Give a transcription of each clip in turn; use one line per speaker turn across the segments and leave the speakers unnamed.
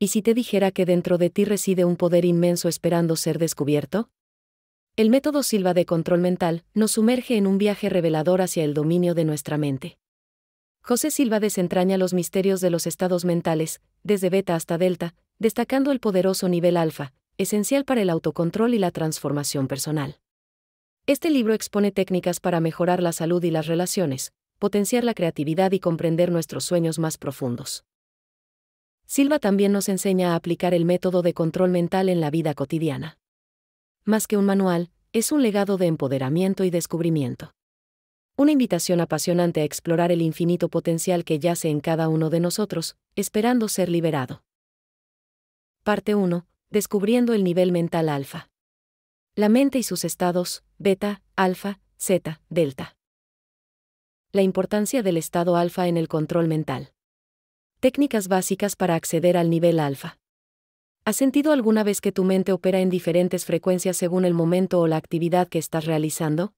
¿Y si te dijera que dentro de ti reside un poder inmenso esperando ser descubierto? El método Silva de control mental nos sumerge en un viaje revelador hacia el dominio de nuestra mente. José Silva desentraña los misterios de los estados mentales, desde beta hasta delta, destacando el poderoso nivel alfa, esencial para el autocontrol y la transformación personal. Este libro expone técnicas para mejorar la salud y las relaciones, potenciar la creatividad y comprender nuestros sueños más profundos. Silva también nos enseña a aplicar el método de control mental en la vida cotidiana. Más que un manual, es un legado de empoderamiento y descubrimiento. Una invitación apasionante a explorar el infinito potencial que yace en cada uno de nosotros, esperando ser liberado. Parte 1. Descubriendo el nivel mental alfa. La mente y sus estados, beta, alfa, zeta, delta. La importancia del estado alfa en el control mental. Técnicas básicas para acceder al nivel alfa. ¿Has sentido alguna vez que tu mente opera en diferentes frecuencias según el momento o la actividad que estás realizando?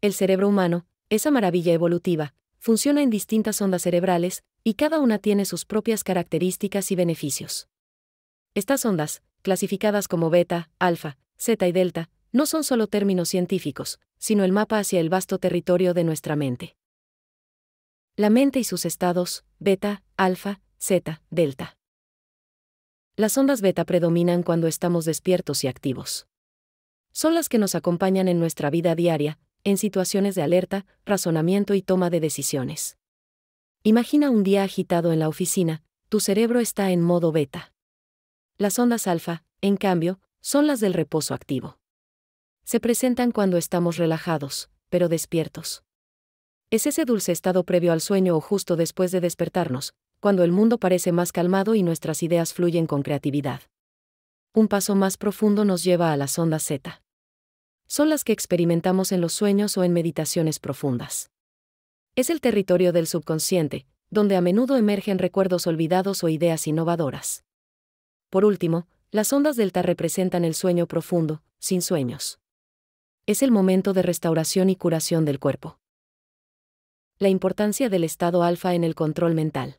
El cerebro humano, esa maravilla evolutiva, funciona en distintas ondas cerebrales, y cada una tiene sus propias características y beneficios. Estas ondas, clasificadas como beta, alfa, zeta y delta, no son solo términos científicos, sino el mapa hacia el vasto territorio de nuestra mente la mente y sus estados, beta, alfa, zeta, delta. Las ondas beta predominan cuando estamos despiertos y activos. Son las que nos acompañan en nuestra vida diaria, en situaciones de alerta, razonamiento y toma de decisiones. Imagina un día agitado en la oficina, tu cerebro está en modo beta. Las ondas alfa, en cambio, son las del reposo activo. Se presentan cuando estamos relajados, pero despiertos. Es ese dulce estado previo al sueño o justo después de despertarnos, cuando el mundo parece más calmado y nuestras ideas fluyen con creatividad. Un paso más profundo nos lleva a las ondas Z. Son las que experimentamos en los sueños o en meditaciones profundas. Es el territorio del subconsciente, donde a menudo emergen recuerdos olvidados o ideas innovadoras. Por último, las ondas delta representan el sueño profundo, sin sueños. Es el momento de restauración y curación del cuerpo la importancia del estado alfa en el control mental.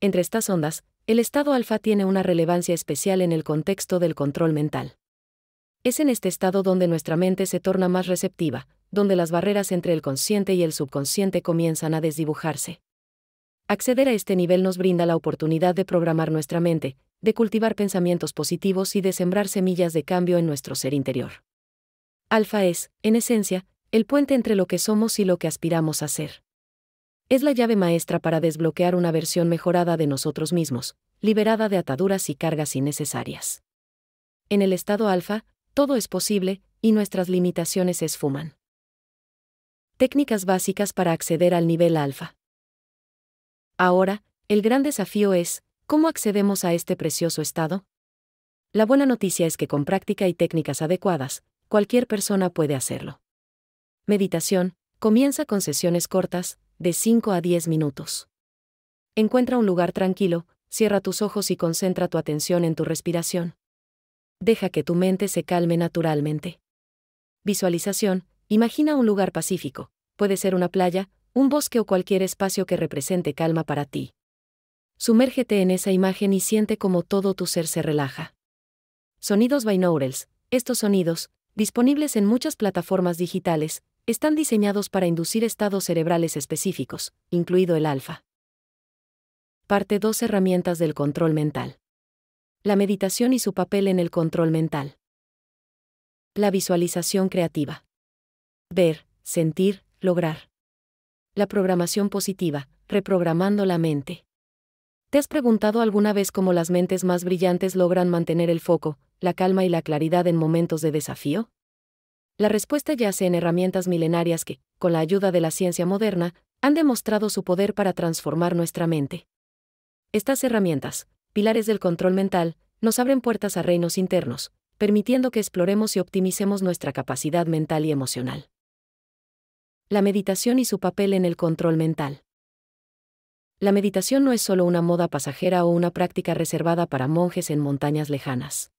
Entre estas ondas, el estado alfa tiene una relevancia especial en el contexto del control mental. Es en este estado donde nuestra mente se torna más receptiva, donde las barreras entre el consciente y el subconsciente comienzan a desdibujarse. Acceder a este nivel nos brinda la oportunidad de programar nuestra mente, de cultivar pensamientos positivos y de sembrar semillas de cambio en nuestro ser interior. Alfa es, en esencia, el puente entre lo que somos y lo que aspiramos a ser. Es la llave maestra para desbloquear una versión mejorada de nosotros mismos, liberada de ataduras y cargas innecesarias. En el estado alfa, todo es posible, y nuestras limitaciones se esfuman. Técnicas básicas para acceder al nivel alfa. Ahora, el gran desafío es, ¿cómo accedemos a este precioso estado? La buena noticia es que con práctica y técnicas adecuadas, cualquier persona puede hacerlo. Meditación, comienza con sesiones cortas, de 5 a 10 minutos. Encuentra un lugar tranquilo, cierra tus ojos y concentra tu atención en tu respiración. Deja que tu mente se calme naturalmente. Visualización, imagina un lugar pacífico, puede ser una playa, un bosque o cualquier espacio que represente calma para ti. Sumérgete en esa imagen y siente cómo todo tu ser se relaja. Sonidos binaurales. Estos sonidos, disponibles en muchas plataformas digitales, están diseñados para inducir estados cerebrales específicos, incluido el alfa. Parte 2 Herramientas del control mental. La meditación y su papel en el control mental. La visualización creativa. Ver, sentir, lograr. La programación positiva, reprogramando la mente. ¿Te has preguntado alguna vez cómo las mentes más brillantes logran mantener el foco, la calma y la claridad en momentos de desafío? La respuesta yace en herramientas milenarias que, con la ayuda de la ciencia moderna, han demostrado su poder para transformar nuestra mente. Estas herramientas, pilares del control mental, nos abren puertas a reinos internos, permitiendo que exploremos y optimicemos nuestra capacidad mental y emocional. La meditación y su papel en el control mental. La meditación no es solo una moda pasajera o una práctica reservada para monjes en montañas lejanas.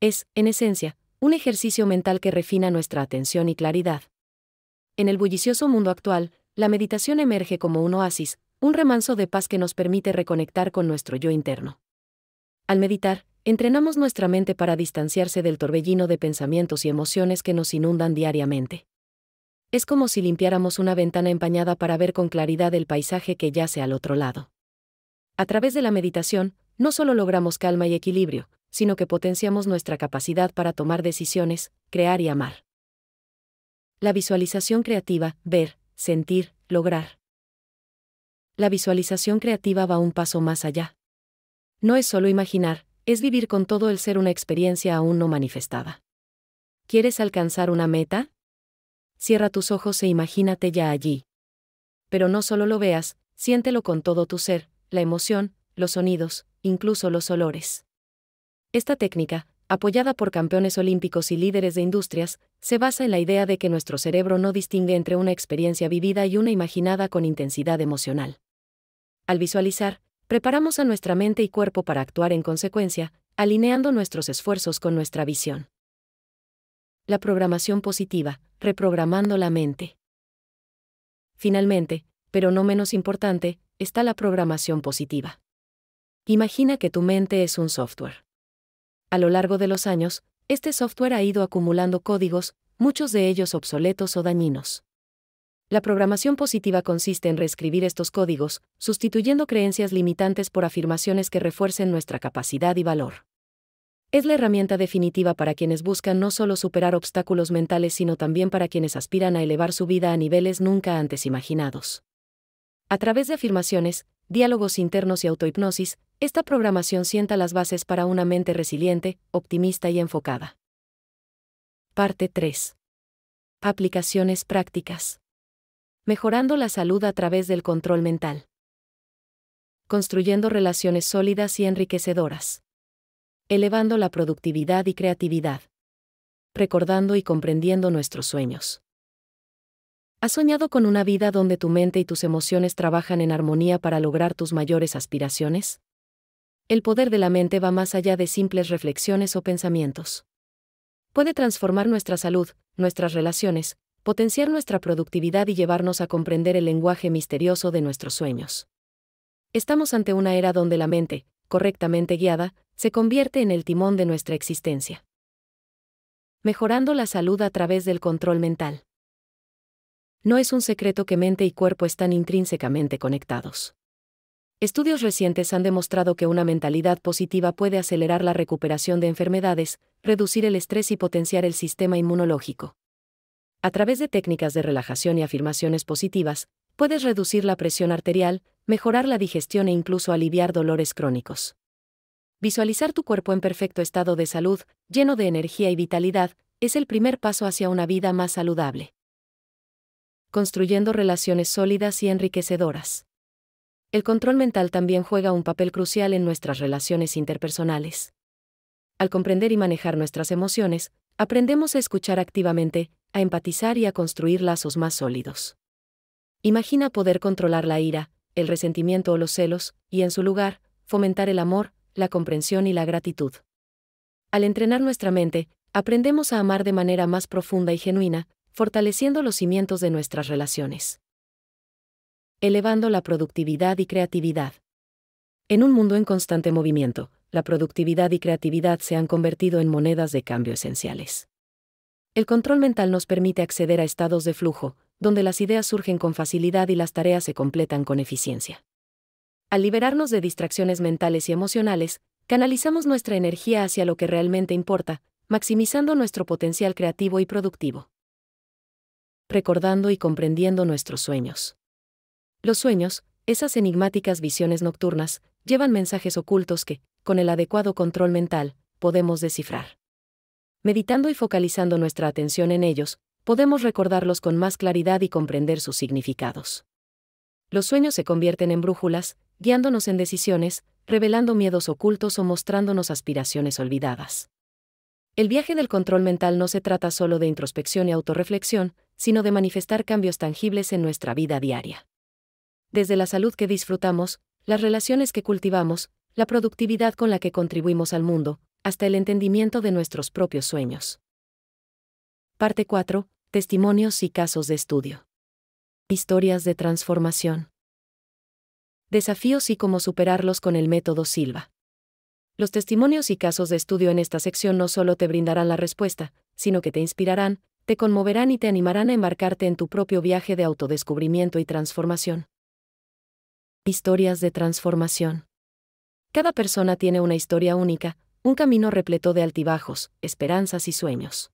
Es, en esencia, un ejercicio mental que refina nuestra atención y claridad. En el bullicioso mundo actual, la meditación emerge como un oasis, un remanso de paz que nos permite reconectar con nuestro yo interno. Al meditar, entrenamos nuestra mente para distanciarse del torbellino de pensamientos y emociones que nos inundan diariamente. Es como si limpiáramos una ventana empañada para ver con claridad el paisaje que yace al otro lado. A través de la meditación, no solo logramos calma y equilibrio, sino que potenciamos nuestra capacidad para tomar decisiones, crear y amar. La visualización creativa, ver, sentir, lograr. La visualización creativa va un paso más allá. No es solo imaginar, es vivir con todo el ser una experiencia aún no manifestada. ¿Quieres alcanzar una meta? Cierra tus ojos e imagínate ya allí. Pero no solo lo veas, siéntelo con todo tu ser, la emoción, los sonidos, incluso los olores. Esta técnica, apoyada por campeones olímpicos y líderes de industrias, se basa en la idea de que nuestro cerebro no distingue entre una experiencia vivida y una imaginada con intensidad emocional. Al visualizar, preparamos a nuestra mente y cuerpo para actuar en consecuencia, alineando nuestros esfuerzos con nuestra visión. La programación positiva, reprogramando la mente. Finalmente, pero no menos importante, está la programación positiva. Imagina que tu mente es un software a lo largo de los años, este software ha ido acumulando códigos, muchos de ellos obsoletos o dañinos. La programación positiva consiste en reescribir estos códigos, sustituyendo creencias limitantes por afirmaciones que refuercen nuestra capacidad y valor. Es la herramienta definitiva para quienes buscan no solo superar obstáculos mentales, sino también para quienes aspiran a elevar su vida a niveles nunca antes imaginados. A través de afirmaciones, diálogos internos y autohipnosis, esta programación sienta las bases para una mente resiliente, optimista y enfocada. Parte 3. Aplicaciones prácticas. Mejorando la salud a través del control mental. Construyendo relaciones sólidas y enriquecedoras. Elevando la productividad y creatividad. Recordando y comprendiendo nuestros sueños. ¿Has soñado con una vida donde tu mente y tus emociones trabajan en armonía para lograr tus mayores aspiraciones? El poder de la mente va más allá de simples reflexiones o pensamientos. Puede transformar nuestra salud, nuestras relaciones, potenciar nuestra productividad y llevarnos a comprender el lenguaje misterioso de nuestros sueños. Estamos ante una era donde la mente, correctamente guiada, se convierte en el timón de nuestra existencia. Mejorando la salud a través del control mental. No es un secreto que mente y cuerpo están intrínsecamente conectados. Estudios recientes han demostrado que una mentalidad positiva puede acelerar la recuperación de enfermedades, reducir el estrés y potenciar el sistema inmunológico. A través de técnicas de relajación y afirmaciones positivas, puedes reducir la presión arterial, mejorar la digestión e incluso aliviar dolores crónicos. Visualizar tu cuerpo en perfecto estado de salud, lleno de energía y vitalidad, es el primer paso hacia una vida más saludable construyendo relaciones sólidas y enriquecedoras. El control mental también juega un papel crucial en nuestras relaciones interpersonales. Al comprender y manejar nuestras emociones, aprendemos a escuchar activamente, a empatizar y a construir lazos más sólidos. Imagina poder controlar la ira, el resentimiento o los celos, y en su lugar, fomentar el amor, la comprensión y la gratitud. Al entrenar nuestra mente, aprendemos a amar de manera más profunda y genuina, fortaleciendo los cimientos de nuestras relaciones. Elevando la productividad y creatividad. En un mundo en constante movimiento, la productividad y creatividad se han convertido en monedas de cambio esenciales. El control mental nos permite acceder a estados de flujo, donde las ideas surgen con facilidad y las tareas se completan con eficiencia. Al liberarnos de distracciones mentales y emocionales, canalizamos nuestra energía hacia lo que realmente importa, maximizando nuestro potencial creativo y productivo recordando y comprendiendo nuestros sueños. Los sueños, esas enigmáticas visiones nocturnas, llevan mensajes ocultos que, con el adecuado control mental, podemos descifrar. Meditando y focalizando nuestra atención en ellos, podemos recordarlos con más claridad y comprender sus significados. Los sueños se convierten en brújulas, guiándonos en decisiones, revelando miedos ocultos o mostrándonos aspiraciones olvidadas. El viaje del control mental no se trata solo de introspección y autorreflexión, sino de manifestar cambios tangibles en nuestra vida diaria. Desde la salud que disfrutamos, las relaciones que cultivamos, la productividad con la que contribuimos al mundo, hasta el entendimiento de nuestros propios sueños. Parte 4. Testimonios y casos de estudio. Historias de transformación. Desafíos y cómo superarlos con el método Silva. Los testimonios y casos de estudio en esta sección no solo te brindarán la respuesta, sino que te inspirarán, te conmoverán y te animarán a embarcarte en tu propio viaje de autodescubrimiento y transformación. Historias de transformación. Cada persona tiene una historia única, un camino repleto de altibajos, esperanzas y sueños.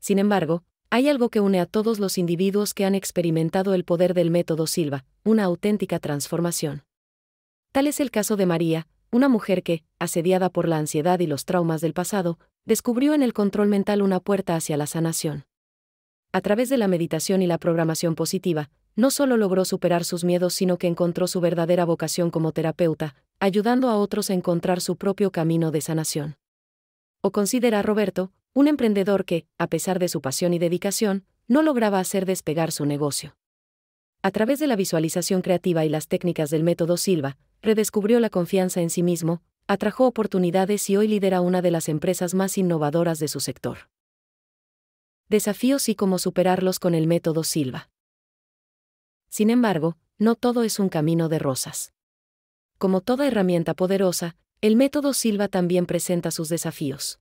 Sin embargo, hay algo que une a todos los individuos que han experimentado el poder del método Silva, una auténtica transformación. Tal es el caso de María, una mujer que, asediada por la ansiedad y los traumas del pasado, descubrió en el control mental una puerta hacia la sanación. A través de la meditación y la programación positiva, no solo logró superar sus miedos, sino que encontró su verdadera vocación como terapeuta, ayudando a otros a encontrar su propio camino de sanación. O considera a Roberto, un emprendedor que, a pesar de su pasión y dedicación, no lograba hacer despegar su negocio. A través de la visualización creativa y las técnicas del método Silva, redescubrió la confianza en sí mismo, atrajo oportunidades y hoy lidera una de las empresas más innovadoras de su sector. Desafíos y cómo superarlos con el método Silva. Sin embargo, no todo es un camino de rosas. Como toda herramienta poderosa, el método Silva también presenta sus desafíos.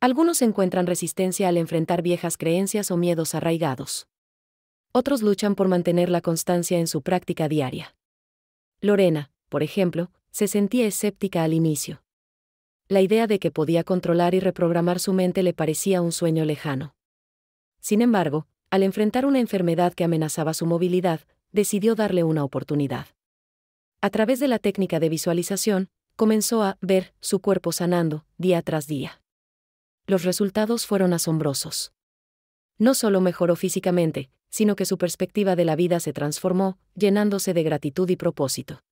Algunos encuentran resistencia al enfrentar viejas creencias o miedos arraigados. Otros luchan por mantener la constancia en su práctica diaria. Lorena, por ejemplo, se sentía escéptica al inicio. La idea de que podía controlar y reprogramar su mente le parecía un sueño lejano. Sin embargo, al enfrentar una enfermedad que amenazaba su movilidad, decidió darle una oportunidad. A través de la técnica de visualización, comenzó a ver su cuerpo sanando, día tras día. Los resultados fueron asombrosos. No solo mejoró físicamente, sino que su perspectiva de la vida se transformó, llenándose de gratitud y propósito.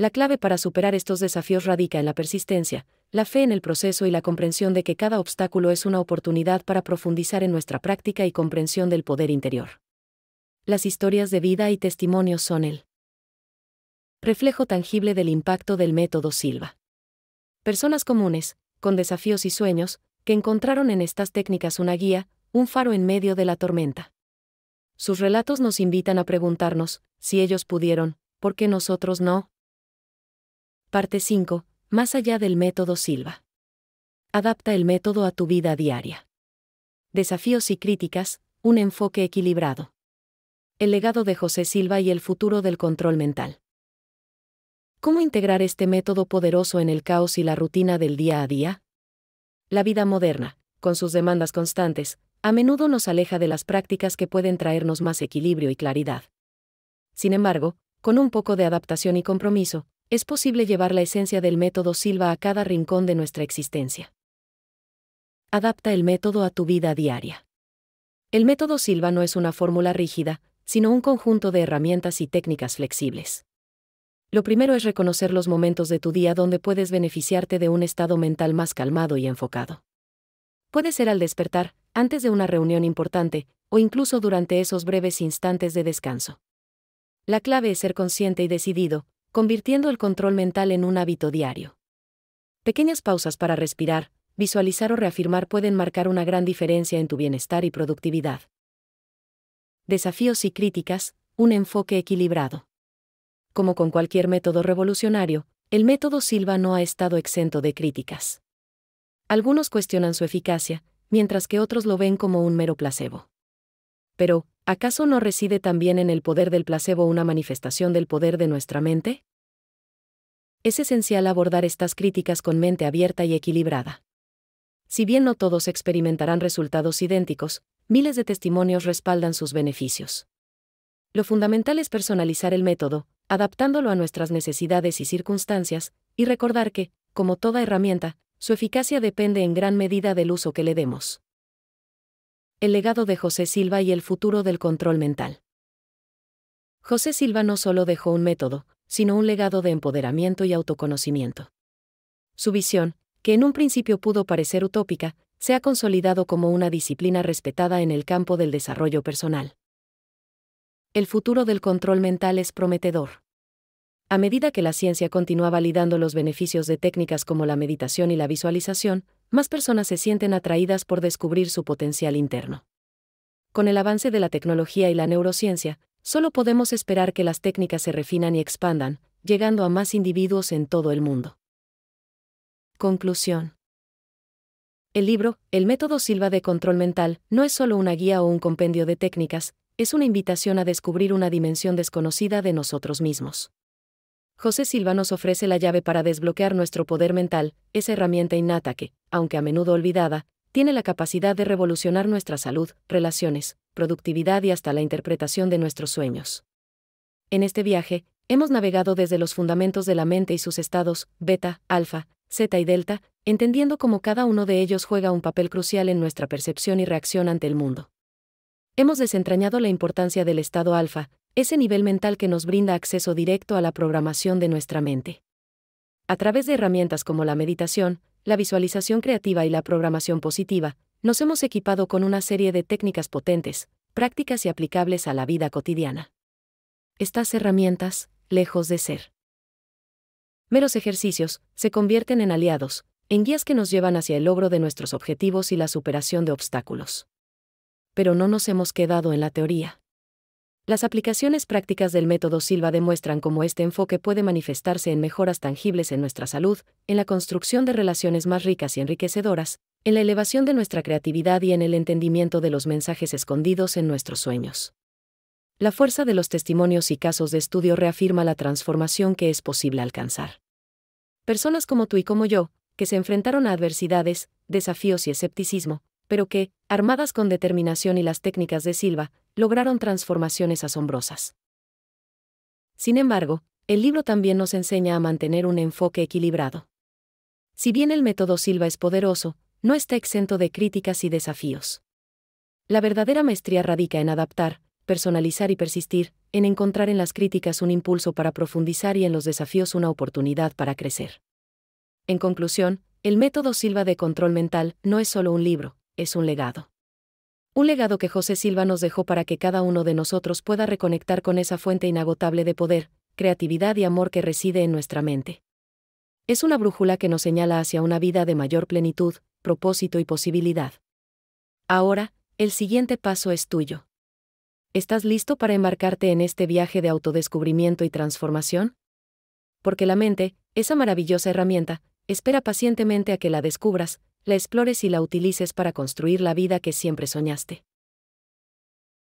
La clave para superar estos desafíos radica en la persistencia, la fe en el proceso y la comprensión de que cada obstáculo es una oportunidad para profundizar en nuestra práctica y comprensión del poder interior. Las historias de vida y testimonios son el reflejo tangible del impacto del método Silva. Personas comunes, con desafíos y sueños, que encontraron en estas técnicas una guía, un faro en medio de la tormenta. Sus relatos nos invitan a preguntarnos, si ellos pudieron, ¿por qué nosotros no? Parte 5. Más allá del método Silva. Adapta el método a tu vida diaria. Desafíos y críticas, un enfoque equilibrado. El legado de José Silva y el futuro del control mental. ¿Cómo integrar este método poderoso en el caos y la rutina del día a día? La vida moderna, con sus demandas constantes, a menudo nos aleja de las prácticas que pueden traernos más equilibrio y claridad. Sin embargo, con un poco de adaptación y compromiso, es posible llevar la esencia del método Silva a cada rincón de nuestra existencia. Adapta el método a tu vida diaria. El método Silva no es una fórmula rígida, sino un conjunto de herramientas y técnicas flexibles. Lo primero es reconocer los momentos de tu día donde puedes beneficiarte de un estado mental más calmado y enfocado. Puede ser al despertar, antes de una reunión importante, o incluso durante esos breves instantes de descanso. La clave es ser consciente y decidido, convirtiendo el control mental en un hábito diario. Pequeñas pausas para respirar, visualizar o reafirmar pueden marcar una gran diferencia en tu bienestar y productividad. Desafíos y críticas, un enfoque equilibrado. Como con cualquier método revolucionario, el método Silva no ha estado exento de críticas. Algunos cuestionan su eficacia, mientras que otros lo ven como un mero placebo. Pero, ¿acaso no reside también en el poder del placebo una manifestación del poder de nuestra mente? es esencial abordar estas críticas con mente abierta y equilibrada. Si bien no todos experimentarán resultados idénticos, miles de testimonios respaldan sus beneficios. Lo fundamental es personalizar el método, adaptándolo a nuestras necesidades y circunstancias, y recordar que, como toda herramienta, su eficacia depende en gran medida del uso que le demos. El legado de José Silva y el futuro del control mental. José Silva no solo dejó un método, sino un legado de empoderamiento y autoconocimiento. Su visión, que en un principio pudo parecer utópica, se ha consolidado como una disciplina respetada en el campo del desarrollo personal. El futuro del control mental es prometedor. A medida que la ciencia continúa validando los beneficios de técnicas como la meditación y la visualización, más personas se sienten atraídas por descubrir su potencial interno. Con el avance de la tecnología y la neurociencia, Solo podemos esperar que las técnicas se refinan y expandan, llegando a más individuos en todo el mundo. Conclusión. El libro, El método Silva de Control Mental, no es solo una guía o un compendio de técnicas, es una invitación a descubrir una dimensión desconocida de nosotros mismos. José Silva nos ofrece la llave para desbloquear nuestro poder mental, esa herramienta innata que, aunque a menudo olvidada, tiene la capacidad de revolucionar nuestra salud, relaciones, productividad y hasta la interpretación de nuestros sueños. En este viaje, hemos navegado desde los fundamentos de la mente y sus estados, beta, alfa, zeta y delta, entendiendo cómo cada uno de ellos juega un papel crucial en nuestra percepción y reacción ante el mundo. Hemos desentrañado la importancia del estado alfa, ese nivel mental que nos brinda acceso directo a la programación de nuestra mente. A través de herramientas como la meditación, la visualización creativa y la programación positiva, nos hemos equipado con una serie de técnicas potentes, prácticas y aplicables a la vida cotidiana. Estas herramientas, lejos de ser meros ejercicios, se convierten en aliados, en guías que nos llevan hacia el logro de nuestros objetivos y la superación de obstáculos. Pero no nos hemos quedado en la teoría. Las aplicaciones prácticas del método Silva demuestran cómo este enfoque puede manifestarse en mejoras tangibles en nuestra salud, en la construcción de relaciones más ricas y enriquecedoras, en la elevación de nuestra creatividad y en el entendimiento de los mensajes escondidos en nuestros sueños. La fuerza de los testimonios y casos de estudio reafirma la transformación que es posible alcanzar. Personas como tú y como yo, que se enfrentaron a adversidades, desafíos y escepticismo, pero que, armadas con determinación y las técnicas de Silva, lograron transformaciones asombrosas. Sin embargo, el libro también nos enseña a mantener un enfoque equilibrado. Si bien el método Silva es poderoso, no está exento de críticas y desafíos. La verdadera maestría radica en adaptar, personalizar y persistir, en encontrar en las críticas un impulso para profundizar y en los desafíos una oportunidad para crecer. En conclusión, el método Silva de control mental no es solo un libro, es un legado. Un legado que José Silva nos dejó para que cada uno de nosotros pueda reconectar con esa fuente inagotable de poder, creatividad y amor que reside en nuestra mente. Es una brújula que nos señala hacia una vida de mayor plenitud, propósito y posibilidad. Ahora, el siguiente paso es tuyo. ¿Estás listo para embarcarte en este viaje de autodescubrimiento y transformación? Porque la mente, esa maravillosa herramienta, espera pacientemente a que la descubras, la explores y la utilices para construir la vida que siempre soñaste.